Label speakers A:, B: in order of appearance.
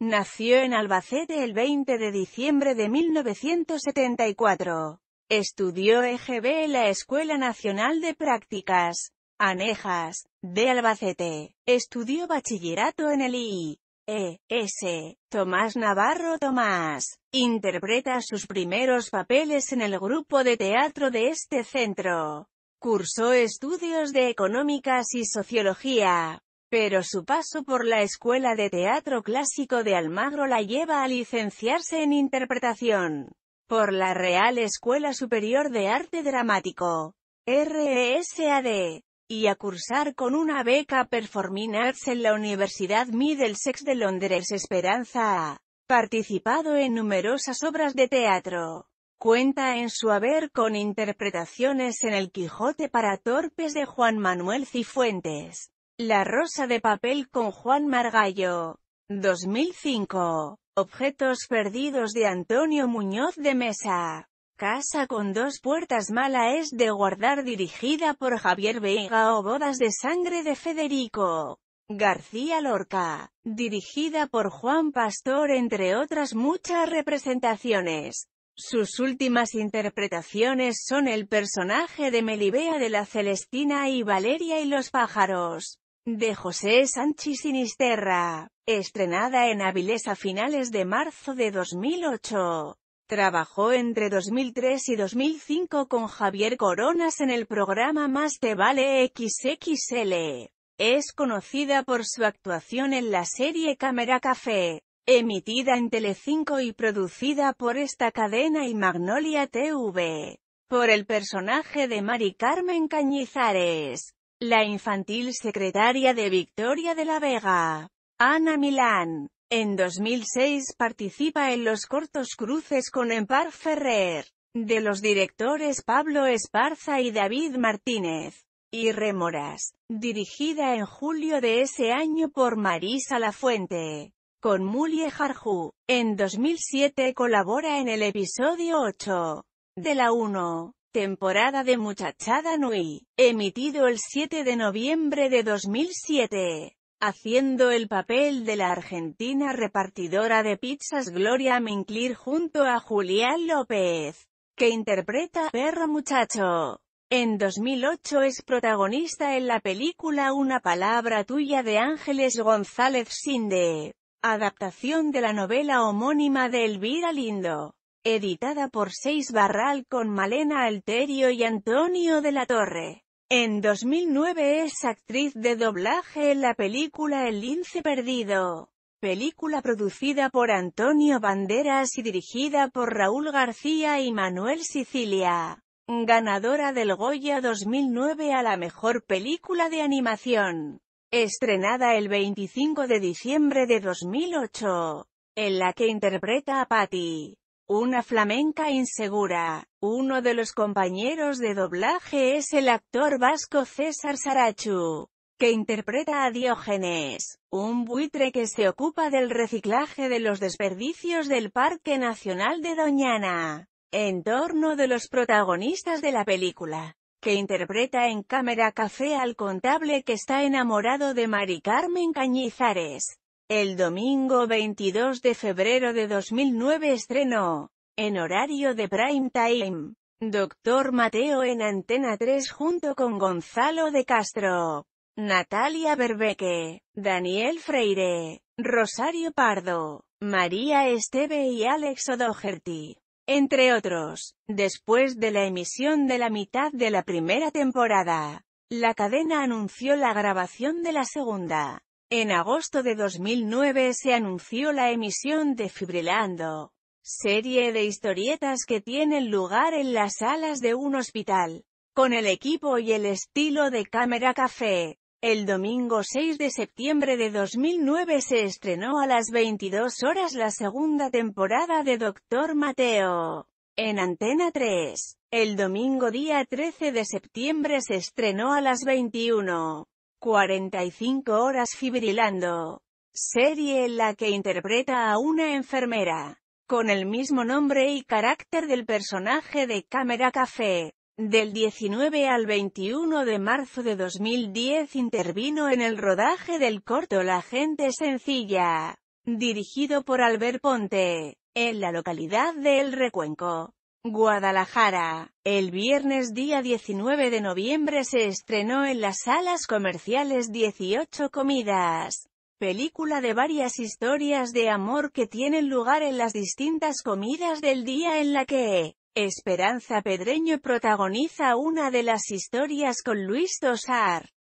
A: Nació en Albacete el 20 de diciembre de 1974. Estudió EGB en la Escuela Nacional de Prácticas, Anejas, de Albacete. Estudió bachillerato en el I.E.S. Tomás Navarro Tomás. Interpreta sus primeros papeles en el grupo de teatro de este centro. Cursó estudios de Económicas y Sociología. Pero su paso por la Escuela de Teatro Clásico de Almagro la lleva a licenciarse en interpretación por la Real Escuela Superior de Arte Dramático, RESAD, y a cursar con una beca Performing Arts en la Universidad Middlesex de Londres. Esperanza ha participado en numerosas obras de teatro. Cuenta en su haber con interpretaciones en El Quijote para Torpes de Juan Manuel Cifuentes. La rosa de papel con Juan Margallo. 2005. Objetos perdidos de Antonio Muñoz de Mesa. Casa con dos puertas mala es de guardar dirigida por Javier Veiga o Bodas de Sangre de Federico. García Lorca, dirigida por Juan Pastor entre otras muchas representaciones. Sus últimas interpretaciones son el personaje de Melibea de la Celestina y Valeria y los pájaros de José Sánchez Sinisterra, estrenada en Avilés a finales de marzo de 2008. Trabajó entre 2003 y 2005 con Javier Coronas en el programa Más te vale XXL. Es conocida por su actuación en la serie Cámara Café, emitida en Telecinco y producida por esta cadena y Magnolia TV, por el personaje de Mari Carmen Cañizares la infantil secretaria de Victoria de la Vega, Ana Milán. En 2006 participa en los cortos cruces con Empar Ferrer, de los directores Pablo Esparza y David Martínez, y Remoras, dirigida en julio de ese año por Marisa Lafuente. Con Mulie Jarju, en 2007 colabora en el episodio 8 de la 1 temporada de Muchachada Nui, emitido el 7 de noviembre de 2007 haciendo el papel de la argentina repartidora de pizzas Gloria Minclir junto a Julián López, que interpreta Perro Muchacho. En 2008 es protagonista en la película Una palabra tuya de Ángeles González Sinde, adaptación de la novela homónima de Elvira Lindo editada por Seis Barral con Malena Alterio y Antonio de la Torre. En 2009 es actriz de doblaje en la película El lince perdido, película producida por Antonio Banderas y dirigida por Raúl García y Manuel Sicilia, ganadora del Goya 2009 a la mejor película de animación, estrenada el 25 de diciembre de 2008, en la que interpreta a Patty una flamenca insegura. Uno de los compañeros de doblaje es el actor vasco César Sarachu, que interpreta a Diógenes, un buitre que se ocupa del reciclaje de los desperdicios del Parque Nacional de Doñana, en torno de los protagonistas de la película que interpreta en Cámara Café al contable que está enamorado de Mari Carmen Cañizares, el domingo 22 de febrero de 2009 estrenó, en horario de prime time, Doctor Mateo en Antena 3 junto con Gonzalo de Castro, Natalia Berbeque, Daniel Freire, Rosario Pardo, María Esteve y Alex O'Doherty, entre otros. Después de la emisión de la mitad de la primera temporada, la cadena anunció la grabación de la segunda. En agosto de 2009 se anunció la emisión de Fibrilando, serie de historietas que tienen lugar en las salas de un hospital, con el equipo y el estilo de Cámara Café. El domingo 6 de septiembre de 2009 se estrenó a las 22 horas la segunda temporada de Doctor Mateo. En Antena 3, el domingo día 13 de septiembre se estrenó a las 21. 45 horas fibrilando. Serie en la que interpreta a una enfermera. Con el mismo nombre y carácter del personaje de Cámara Café. Del 19 al 21 de marzo de 2010 intervino en el rodaje del corto La gente sencilla, dirigido por Albert Ponte, en la localidad de El Recuenco. Guadalajara. El viernes día 19 de noviembre se estrenó en las salas comerciales 18 comidas. Película de varias historias de amor que tienen lugar en las distintas comidas del día en la que Esperanza Pedreño protagoniza una de las historias con Luis Tosar.